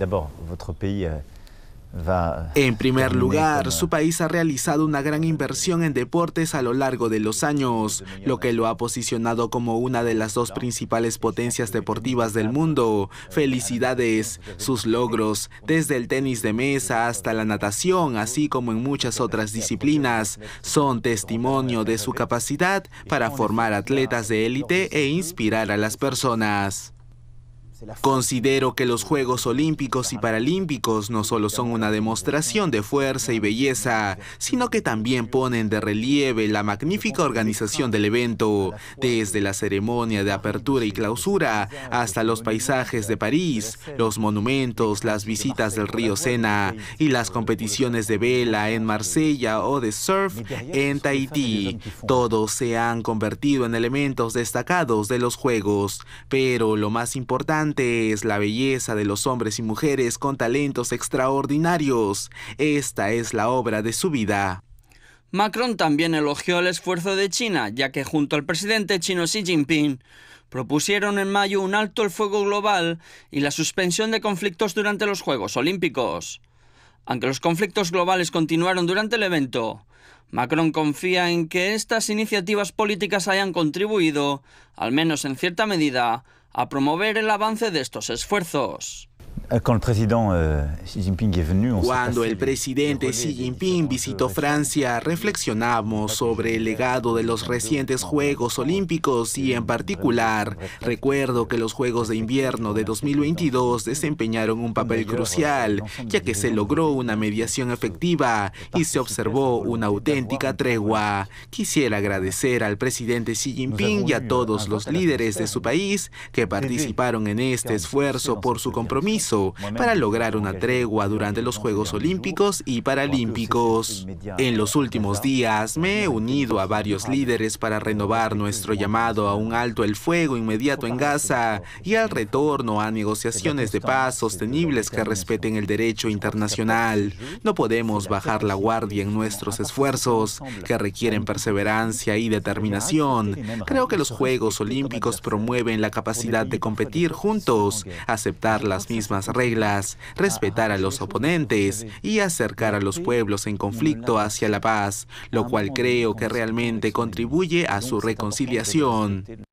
Euh, euh, en primer lugar, su país ha realizado una gran inversión en deportes a lo largo de los años, lo que lo ha posicionado como una de las dos principales potencias deportivas del mundo. Felicidades, sus logros, desde el tenis de mesa hasta la natación, así como en muchas otras disciplinas, son testimonio de su capacidad para formar atletas de élite e inspirar a las personas. Considero que los Juegos Olímpicos y Paralímpicos no solo son una demostración de fuerza y belleza, sino que también ponen de relieve la magnífica organización del evento, desde la ceremonia de apertura y clausura hasta los paisajes de París, los monumentos, las visitas del río Sena y las competiciones de vela en Marsella o de surf en Tahití. Todos se han convertido en elementos destacados de los Juegos, pero lo más importante es la belleza de los hombres y mujeres con talentos extraordinarios. Esta es la obra de su vida. Macron también elogió el esfuerzo de China, ya que junto al presidente chino Xi Jinping propusieron en mayo un alto el fuego global y la suspensión de conflictos durante los Juegos Olímpicos. Aunque los conflictos globales continuaron durante el evento, Macron confía en que estas iniciativas políticas hayan contribuido, al menos en cierta medida, a promover el avance de estos esfuerzos. Cuando ah, el presidente euh, Xi Jinping visitó euh, Francia, reflexionamos sobre el legado de los recientes Juegos Olímpicos y en particular recuerdo que los Juegos de Invierno de 2022 desempeñaron un papel crucial, ya que se logró una mediación efectiva y se observó una auténtica tregua. Quisiera agradecer al presidente Xi Jinping y a todos los líderes de su país que participaron en este esfuerzo por su compromiso para lograr una tregua durante los Juegos Olímpicos y Paralímpicos. En los últimos días me he unido a varios líderes para renovar nuestro llamado a un alto el fuego inmediato en Gaza y al retorno a negociaciones de paz sostenibles que respeten el derecho internacional. No podemos bajar la guardia en nuestros esfuerzos, que requieren perseverancia y determinación. Creo que los Juegos Olímpicos promueven la capacidad de competir juntos, aceptar las mismas reglas, respetar a los oponentes y acercar a los pueblos en conflicto hacia la paz, lo cual creo que realmente contribuye a su reconciliación.